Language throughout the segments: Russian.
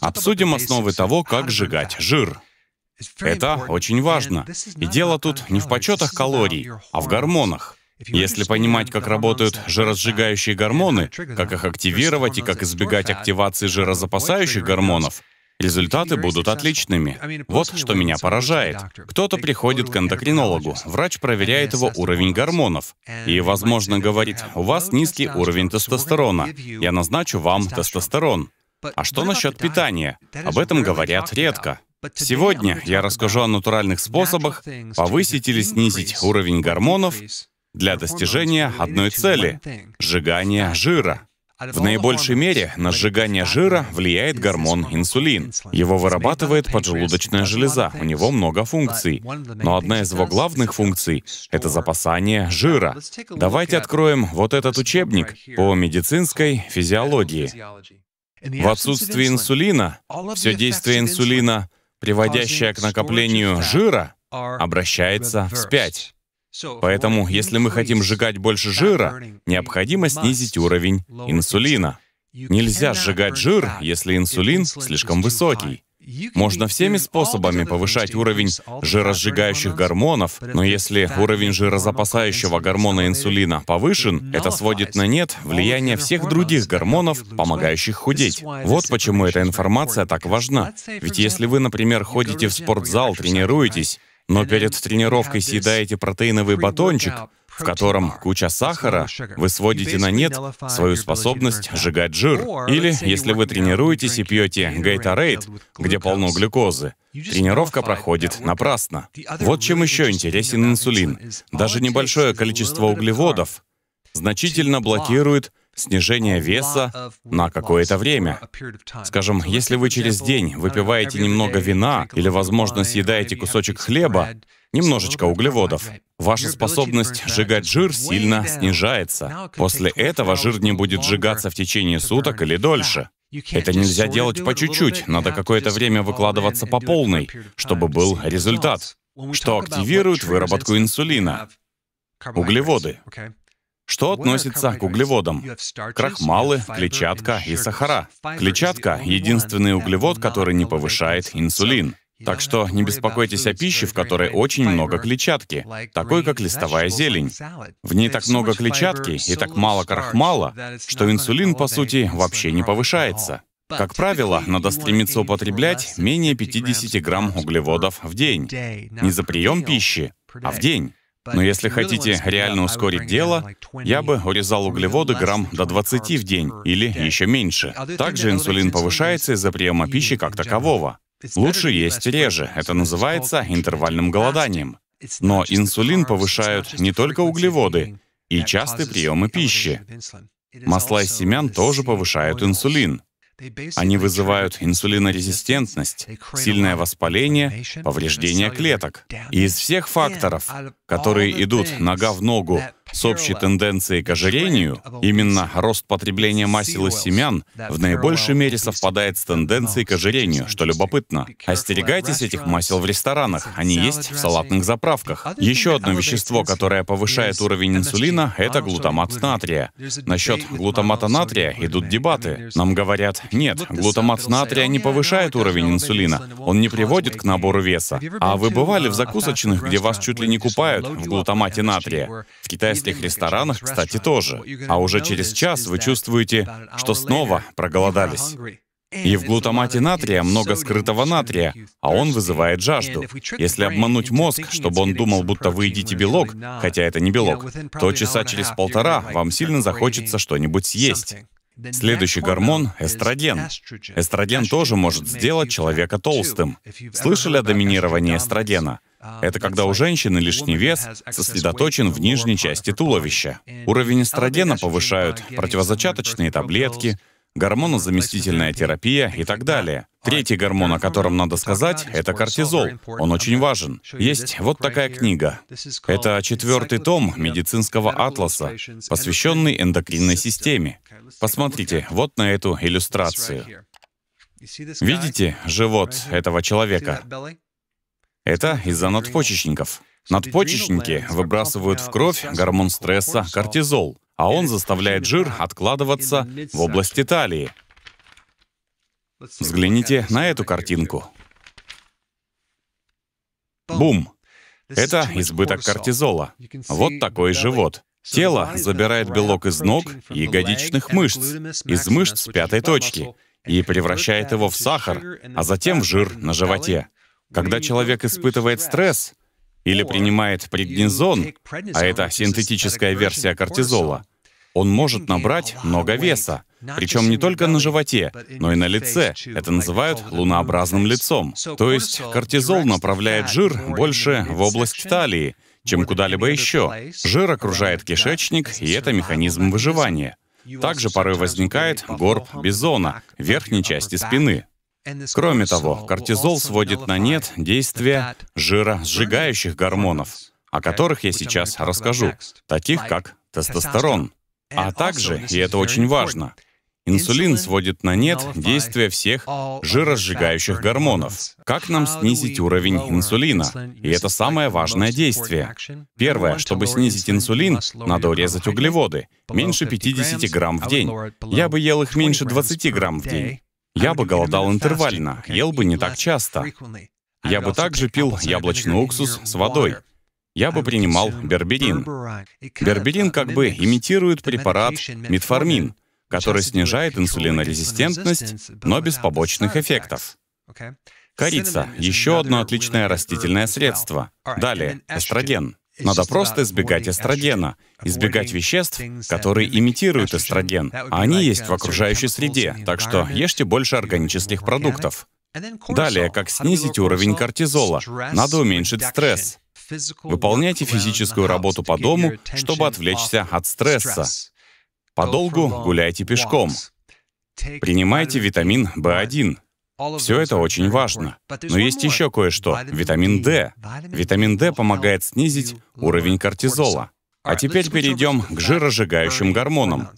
Обсудим основы того, как сжигать жир. Это очень важно. И дело тут не в почетах калорий, а в гормонах. Если понимать, как работают жиросжигающие гормоны, как их активировать и как избегать активации жирозапасающих гормонов, Результаты будут отличными. Вот что меня поражает. Кто-то приходит к эндокринологу, врач проверяет его уровень гормонов и, возможно, говорит, у вас низкий уровень тестостерона, я назначу вам тестостерон. А что насчет питания? Об этом говорят редко. Сегодня я расскажу о натуральных способах повысить или снизить уровень гормонов для достижения одной цели — сжигания жира. В наибольшей мере на сжигание жира влияет гормон инсулин. Его вырабатывает поджелудочная железа, у него много функций. Но одна из его главных функций — это запасание жира. Давайте откроем вот этот учебник по медицинской физиологии. В отсутствие инсулина, все действие инсулина, приводящее к накоплению жира, обращается вспять. Поэтому, если мы хотим сжигать больше жира, необходимо снизить уровень инсулина. Нельзя сжигать жир, если инсулин слишком высокий. Можно всеми способами повышать уровень жиросжигающих гормонов, но если уровень жирозапасающего гормона инсулина повышен, это сводит на нет влияние всех других гормонов, помогающих худеть. Вот почему эта информация так важна. Ведь если вы, например, ходите в спортзал, тренируетесь, но перед тренировкой съедаете протеиновый батончик, в котором куча сахара, вы сводите на нет свою способность сжигать жир. Или, если вы тренируетесь и пьете Gatorade, где полно глюкозы, тренировка проходит напрасно. Вот чем еще интересен инсулин. Даже небольшое количество углеводов значительно блокирует снижение веса на какое-то время. Скажем, если вы через день uh, выпиваете немного вина или, возможно, съедаете кусочек хлеба, немножечко углеводов, ваша способность сжигать жир сильно снижается. После этого жир не будет сжигаться в течение суток или дольше. Это нельзя делать по чуть-чуть, надо какое-то время выкладываться по полной, чтобы был результат, что активирует выработку инсулина. Углеводы. Что относится к углеводам? Крахмалы, клетчатка и сахара. Клетчатка — единственный углевод, который не повышает инсулин. Так что не беспокойтесь о пище, в которой очень много клетчатки, такой как листовая зелень. В ней так много клетчатки и так мало крахмала, что инсулин, по сути, вообще не повышается. Как правило, надо стремиться употреблять менее 50 грамм углеводов в день. Не за прием пищи, а в день. Но если хотите реально ускорить дело, я бы урезал углеводы грамм до 20 в день или еще меньше. Также инсулин повышается из-за приема пищи как такового. Лучше есть реже. Это называется интервальным голоданием. Но инсулин повышают не только углеводы и частые приемы пищи. Масла из семян тоже повышают инсулин. Они вызывают инсулинорезистентность, сильное воспаление, повреждение клеток. И из всех факторов, которые идут нога в ногу с общей тенденцией к ожирению, именно рост потребления масел и семян в наибольшей мере совпадает с тенденцией к ожирению, что любопытно. Остерегайтесь этих масел в ресторанах, они есть в салатных заправках. Еще одно вещество, которое повышает уровень инсулина, это глутамат натрия. Насчет глутамата натрия идут дебаты. Нам говорят, нет, глутамат натрия не повышает уровень инсулина, он не приводит к набору веса. А вы бывали в закусочных, где вас чуть ли не купают в глутамате натрия? В Китае местных ресторанах, кстати, тоже. А уже через час вы чувствуете, что снова проголодались. И в глутамате натрия много скрытого натрия, а он вызывает жажду. Если обмануть мозг, чтобы он думал, будто вы едите белок, хотя это не белок, то часа через полтора вам сильно захочется что-нибудь съесть. Следующий гормон — эстроген. Эстроген тоже может сделать человека толстым. Слышали о доминировании эстрогена? Это когда у женщины лишний вес сосредоточен в нижней части туловища. Уровень эстрогена повышают противозачаточные таблетки, гормонозаместительная терапия и так далее. Третий гормон, о котором надо сказать, это кортизол. Он очень важен. Есть вот такая книга. Это четвертый том медицинского атласа, посвященный эндокринной системе. Посмотрите вот на эту иллюстрацию. Видите живот этого человека? Это из-за надпочечников. Надпочечники выбрасывают в кровь гормон стресса – кортизол, а он заставляет жир откладываться в области талии. Взгляните на эту картинку. Бум! Это избыток кортизола. Вот такой живот. Тело забирает белок из ног и ягодичных мышц, из мышц пятой точки, и превращает его в сахар, а затем в жир на животе. Когда человек испытывает стресс или принимает преднизон, а это синтетическая версия кортизола, он может набрать много веса, причем не только на животе, но и на лице. Это называют лунообразным лицом. То есть кортизол направляет жир больше в область талии, чем куда-либо еще. Жир окружает кишечник, и это механизм выживания. Также порой возникает горб бизона, в верхней части спины. Кроме того, кортизол сводит на нет действие жиросжигающих гормонов, о которых я сейчас расскажу, таких как тестостерон. А также, и это очень важно, инсулин сводит на нет действие всех жиросжигающих гормонов. Как нам снизить уровень инсулина? И это самое важное действие. Первое, чтобы снизить инсулин, надо урезать углеводы, меньше 50 грамм в день. Я бы ел их меньше 20 грамм в день. Я бы голодал интервально, ел бы не так часто. Я бы также пил яблочный уксус с водой. Я бы принимал берберин. Берберин как бы имитирует препарат метформин, который снижает инсулинорезистентность, но без побочных эффектов. Корица — еще одно отличное растительное средство. Далее — эстроген. Надо просто избегать эстрогена, избегать веществ, которые имитируют эстроген, а они есть uh, в окружающей среде, так что ешьте больше органических продуктов. Далее, как снизить уровень кортизола? Надо уменьшить стресс. Выполняйте физическую работу по дому, чтобы отвлечься от стресса. Подолгу гуляйте пешком. Принимайте витамин В1. Все это очень важно. Но есть еще кое-что. Витамин D. Витамин D помогает снизить уровень кортизола. А теперь перейдем к жиросжигающим гормонам.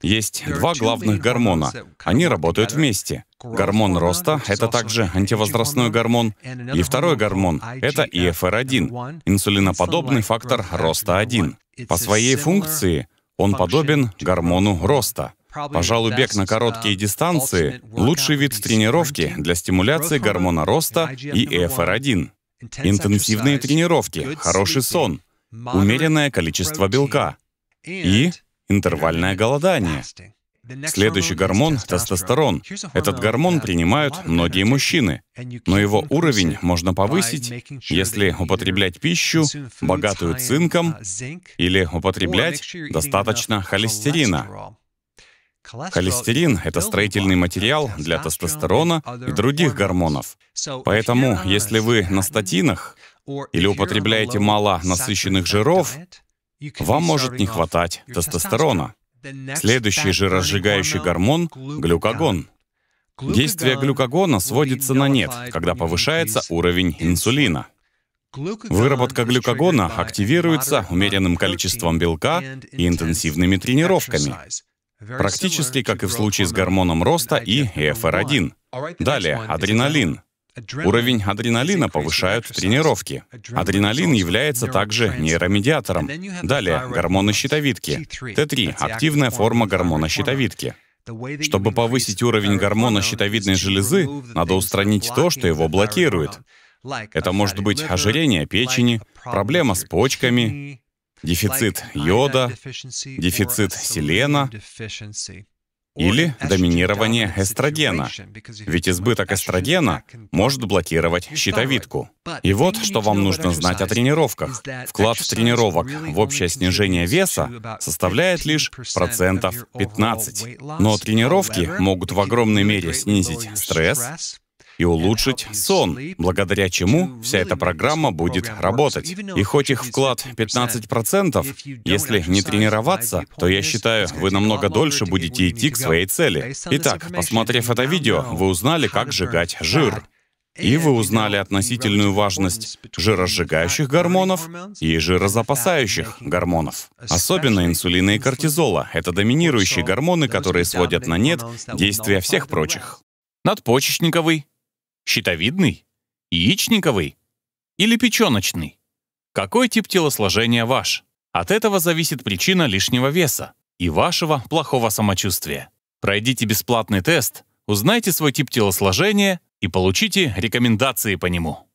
Есть два главных гормона. Они работают вместе. Гормон роста — это также антивозрастной гормон. И второй гормон — это EFR1, инсулиноподобный фактор роста 1. По своей функции он подобен гормону роста — Пожалуй, бег на короткие uh, дистанции — лучший вид тренировки для стимуляции гормона роста и ЭФР1. Интенсивные тренировки, хороший сон, умеренное количество белка и интервальное голодание. Следующий гормон — тестостерон. Этот гормон принимают многие мужчины, но его уровень можно повысить, если употреблять пищу, богатую цинком, uh, или употреблять достаточно холестерина. Холестерин — это строительный материал для тестостерона и других гормонов. Поэтому, если вы на статинах или употребляете мало насыщенных жиров, вам может не хватать тестостерона. Следующий жиросжигающий гормон — глюкагон. Действие глюкагона сводится на нет, когда повышается уровень инсулина. Выработка глюкагона активируется умеренным количеством белка и интенсивными тренировками. Практически как и в случае с гормоном роста и ЭФР1. Далее, адреналин. Уровень адреналина повышают тренировки. Адреналин является также нейромедиатором. Далее, гормоны щитовидки. Т3 — активная форма гормона щитовидки. Чтобы повысить уровень гормона щитовидной железы, надо устранить то, что его блокирует. Это может быть ожирение печени, проблема с почками, дефицит йода, дефицит селена или доминирование эстрогена, ведь избыток эстрогена может блокировать щитовидку. И вот что вам нужно знать о тренировках. Вклад в тренировок в общее снижение веса составляет лишь процентов 15. Но тренировки могут в огромной мере снизить стресс, и улучшить сон, благодаря чему вся эта программа будет работать. И хоть их вклад 15%, если не тренироваться, то я считаю, вы намного дольше будете идти к своей цели. Итак, посмотрев это видео, вы узнали, как сжигать жир. И вы узнали относительную важность жиросжигающих гормонов и жирозапасающих гормонов. Особенно инсулина и кортизола — это доминирующие гормоны, которые сводят на нет действия всех прочих. Надпочечниковый Щитовидный? Яичниковый? Или печёночный. Какой тип телосложения ваш? От этого зависит причина лишнего веса и вашего плохого самочувствия. Пройдите бесплатный тест, узнайте свой тип телосложения и получите рекомендации по нему.